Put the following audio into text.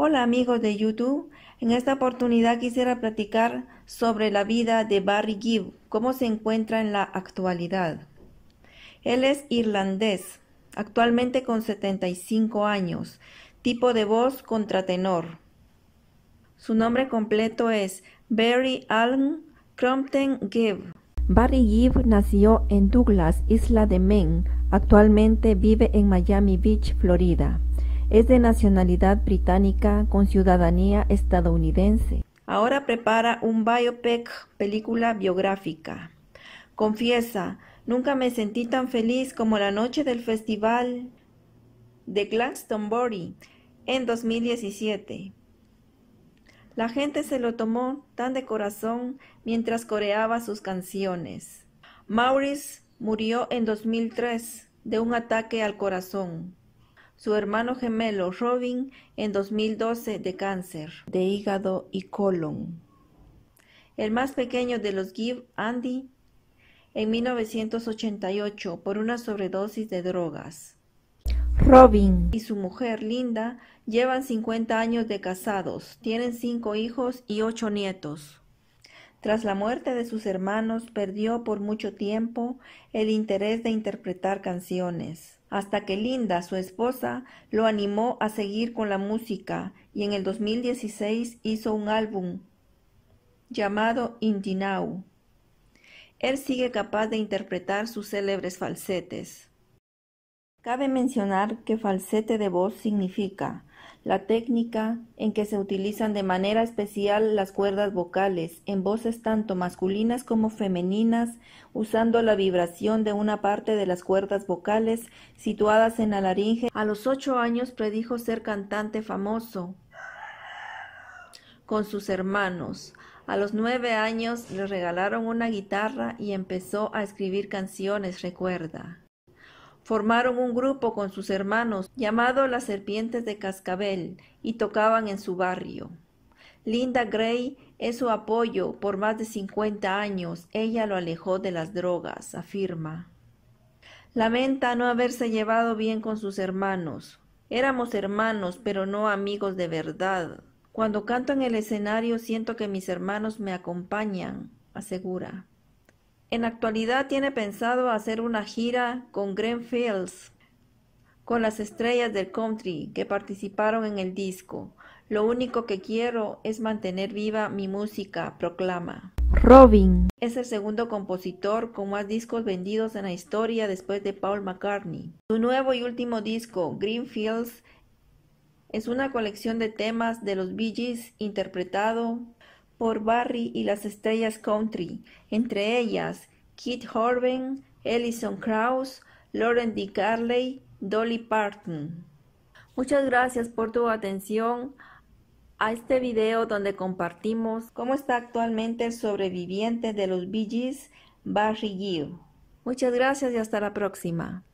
Hola amigos de YouTube, en esta oportunidad quisiera platicar sobre la vida de Barry Gibb, cómo se encuentra en la actualidad. Él es irlandés, actualmente con 75 años, tipo de voz contratenor. Su nombre completo es Barry Allen Crompton Gibb. Barry Gibb nació en Douglas, isla de Maine. Actualmente vive en Miami Beach, Florida. Es de nacionalidad británica con ciudadanía estadounidense. Ahora prepara un biopic, película biográfica. Confiesa, nunca me sentí tan feliz como la noche del festival de Glastonbury en 2017. La gente se lo tomó tan de corazón mientras coreaba sus canciones. Maurice murió en 2003 de un ataque al corazón su hermano gemelo Robin en 2012 de cáncer de hígado y colon. El más pequeño de los Give, Andy, en 1988 por una sobredosis de drogas. Robin y su mujer Linda llevan 50 años de casados, tienen cinco hijos y ocho nietos. Tras la muerte de sus hermanos, perdió por mucho tiempo el interés de interpretar canciones hasta que Linda, su esposa, lo animó a seguir con la música y en el 2016 hizo un álbum llamado Indinau. Él sigue capaz de interpretar sus célebres falsetes. Cabe mencionar que falsete de voz significa la técnica en que se utilizan de manera especial las cuerdas vocales, en voces tanto masculinas como femeninas, usando la vibración de una parte de las cuerdas vocales situadas en la laringe. A los ocho años predijo ser cantante famoso con sus hermanos. A los nueve años le regalaron una guitarra y empezó a escribir canciones, recuerda. Formaron un grupo con sus hermanos llamado las Serpientes de Cascabel y tocaban en su barrio. Linda Gray es su apoyo por más de 50 años. Ella lo alejó de las drogas, afirma. Lamenta no haberse llevado bien con sus hermanos. Éramos hermanos, pero no amigos de verdad. Cuando canto en el escenario siento que mis hermanos me acompañan, asegura. En actualidad tiene pensado hacer una gira con Greenfields, con las estrellas del country que participaron en el disco. Lo único que quiero es mantener viva mi música, proclama. Robin es el segundo compositor con más discos vendidos en la historia después de Paul McCartney. Su nuevo y último disco, Greenfields, es una colección de temas de los Bee Gees interpretado por Barry y las estrellas country, entre ellas Kit Horven, Ellison Krause, Lauren D. Carley, Dolly Parton. Muchas gracias por tu atención a este video donde compartimos cómo está actualmente el sobreviviente de los Bee Gees, Barry Gill. Muchas gracias y hasta la próxima.